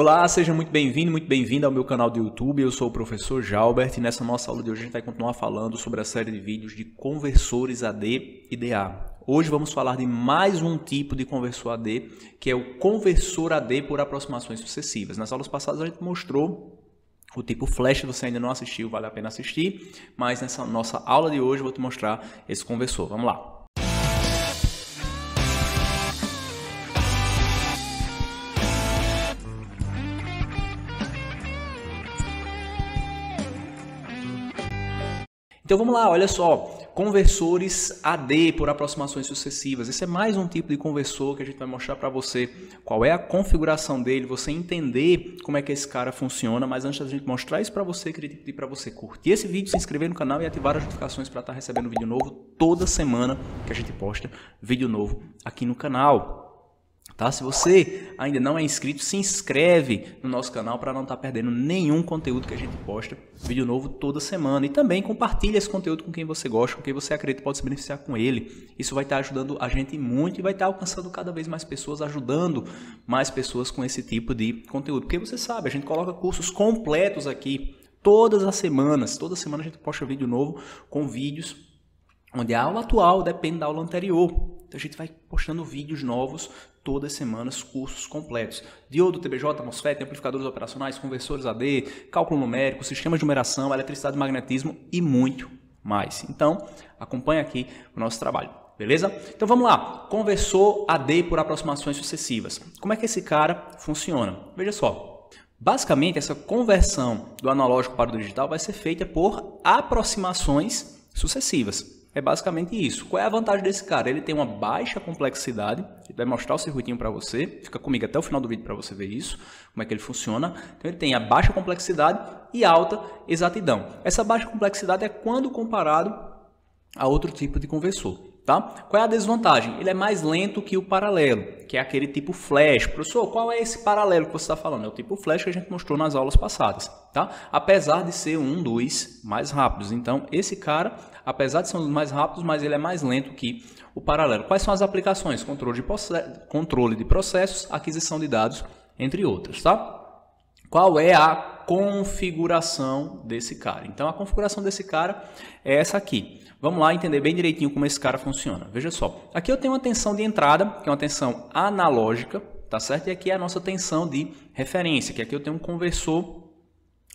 Olá, seja muito bem-vindo, muito bem-vinda ao meu canal do YouTube. Eu sou o professor Jalbert e nessa nossa aula de hoje a gente vai continuar falando sobre a série de vídeos de conversores AD e DA. Hoje vamos falar de mais um tipo de conversor AD, que é o conversor AD por aproximações sucessivas. Nas aulas passadas a gente mostrou o tipo flash, você ainda não assistiu, vale a pena assistir, mas nessa nossa aula de hoje eu vou te mostrar esse conversor. Vamos lá. Então vamos lá, olha só. Conversores AD por aproximações sucessivas. Esse é mais um tipo de conversor que a gente vai mostrar para você qual é a configuração dele, você entender como é que esse cara funciona. Mas antes da gente mostrar isso para você, queria pedir para você curtir esse vídeo, se inscrever no canal e ativar as notificações para estar tá recebendo vídeo novo toda semana que a gente posta vídeo novo aqui no canal tá? Se você ainda não é inscrito, se inscreve no nosso canal para não estar tá perdendo nenhum conteúdo que a gente posta, vídeo novo toda semana. E também compartilha esse conteúdo com quem você gosta, com quem você acredita pode se beneficiar com ele. Isso vai estar tá ajudando a gente muito e vai estar tá alcançando cada vez mais pessoas, ajudando mais pessoas com esse tipo de conteúdo. Porque você sabe, a gente coloca cursos completos aqui todas as semanas. Toda semana a gente posta vídeo novo com vídeos onde a aula atual depende da aula anterior. Então a gente vai postando vídeos novos todas as semanas, cursos completos. Diodo, TBJ, MOSFET, amplificadores operacionais, conversores AD, cálculo numérico, sistemas de numeração, eletricidade e magnetismo e muito mais. Então, acompanha aqui o nosso trabalho. Beleza? Então vamos lá. Conversor AD por aproximações sucessivas. Como é que esse cara funciona? Veja só. Basicamente, essa conversão do analógico para o digital vai ser feita por aproximações sucessivas. É basicamente isso. Qual é a vantagem desse cara? Ele tem uma baixa complexidade, ele vai mostrar o circuitinho para você, fica comigo até o final do vídeo para você ver isso, como é que ele funciona. Então ele tem a baixa complexidade e alta exatidão. Essa baixa complexidade é quando comparado a outro tipo de conversor. Tá? Qual é a desvantagem? Ele é mais lento que o paralelo, que é aquele tipo flash. Professor, qual é esse paralelo que você está falando? É o tipo flash que a gente mostrou nas aulas passadas, tá? Apesar de ser um dos mais rápidos. Então, esse cara, apesar de ser um dos mais rápidos, mas ele é mais lento que o paralelo. Quais são as aplicações? Controle de, controle de processos, aquisição de dados, entre outras, tá? Qual é a configuração desse cara. Então, a configuração desse cara é essa aqui. Vamos lá entender bem direitinho como esse cara funciona. Veja só, aqui eu tenho uma tensão de entrada, que é uma tensão analógica, tá certo? E aqui é a nossa tensão de referência, que aqui eu tenho um conversor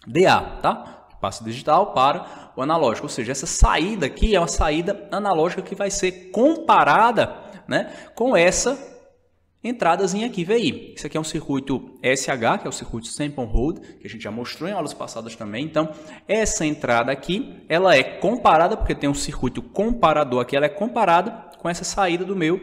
DA, tá? passa digital para o analógico, ou seja, essa saída aqui é uma saída analógica que vai ser comparada né, com essa entradas em aqui VI. Isso aqui é um circuito SH, que é o circuito sample hold, que a gente já mostrou em aulas passadas também. Então, essa entrada aqui, ela é comparada, porque tem um circuito comparador aqui, ela é comparada com essa saída do meu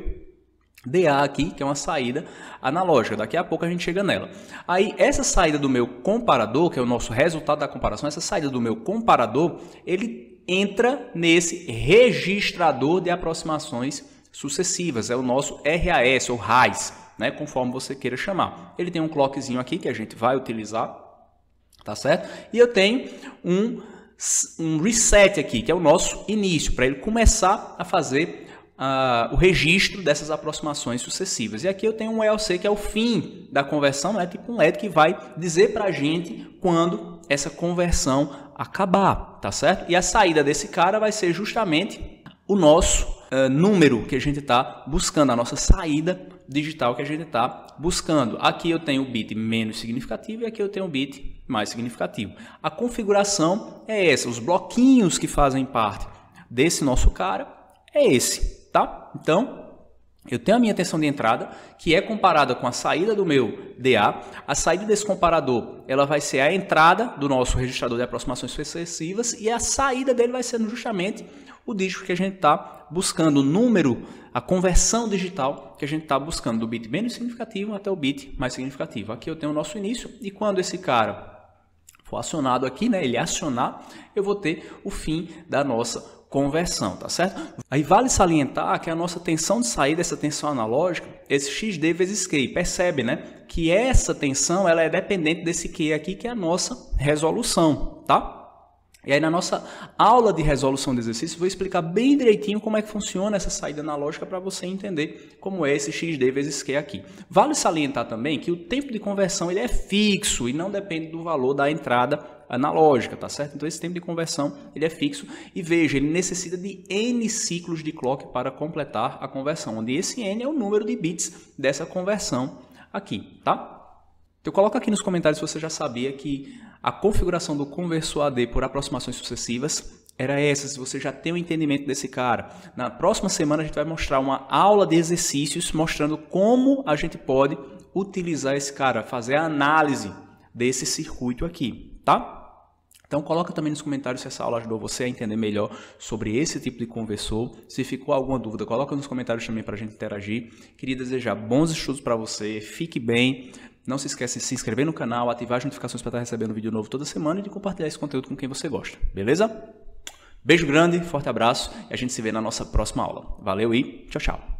DA aqui, que é uma saída analógica. Daqui a pouco a gente chega nela. Aí, essa saída do meu comparador, que é o nosso resultado da comparação, essa saída do meu comparador, ele entra nesse registrador de aproximações sucessivas, é o nosso RAS ou RAIS, né, conforme você queira chamar. Ele tem um clockzinho aqui que a gente vai utilizar, tá certo? E eu tenho um, um reset aqui, que é o nosso início, para ele começar a fazer uh, o registro dessas aproximações sucessivas. E aqui eu tenho um ELC que é o fim da conversão, né, tipo um LED que vai dizer para a gente quando essa conversão acabar, tá certo? E a saída desse cara vai ser justamente o nosso eh, número que a gente está buscando, a nossa saída digital que a gente está buscando. Aqui eu tenho o bit menos significativo e aqui eu tenho o bit mais significativo. A configuração é essa, os bloquinhos que fazem parte desse nosso cara é esse, tá? Então, eu tenho a minha tensão de entrada, que é comparada com a saída do meu DA. A saída desse comparador ela vai ser a entrada do nosso registrador de aproximações sucessivas e a saída dele vai ser justamente o dígito que a gente está buscando, o número, a conversão digital que a gente está buscando, do bit menos significativo até o bit mais significativo. Aqui eu tenho o nosso início e quando esse cara for acionado aqui, né, ele acionar, eu vou ter o fim da nossa conversão, tá certo? Aí vale salientar que a nossa tensão de saída, essa tensão analógica, esse XD vezes Q, percebe, né? Que essa tensão ela é dependente desse Q aqui, que é a nossa resolução, tá? E aí na nossa aula de resolução de exercício vou explicar bem direitinho como é que funciona essa saída analógica para você entender como é esse XD vezes Q aqui. Vale salientar também que o tempo de conversão ele é fixo e não depende do valor da entrada analógica, tá certo? Então esse tempo de conversão ele é fixo e veja, ele necessita de n ciclos de clock para completar a conversão, onde esse n é o número de bits dessa conversão aqui, tá? Então coloca aqui nos comentários se você já sabia que a configuração do conversor AD por aproximações sucessivas era essa, se você já tem o um entendimento desse cara. Na próxima semana a gente vai mostrar uma aula de exercícios mostrando como a gente pode utilizar esse cara, fazer a análise desse circuito aqui, tá? Então coloca também nos comentários se essa aula ajudou você a entender melhor sobre esse tipo de conversor. Se ficou alguma dúvida, coloca nos comentários também para a gente interagir. Queria desejar bons estudos para você, fique bem. Não se esqueça de se inscrever no canal, ativar as notificações para estar tá recebendo vídeo novo toda semana e de compartilhar esse conteúdo com quem você gosta, beleza? Beijo grande, forte abraço e a gente se vê na nossa próxima aula. Valeu e tchau, tchau!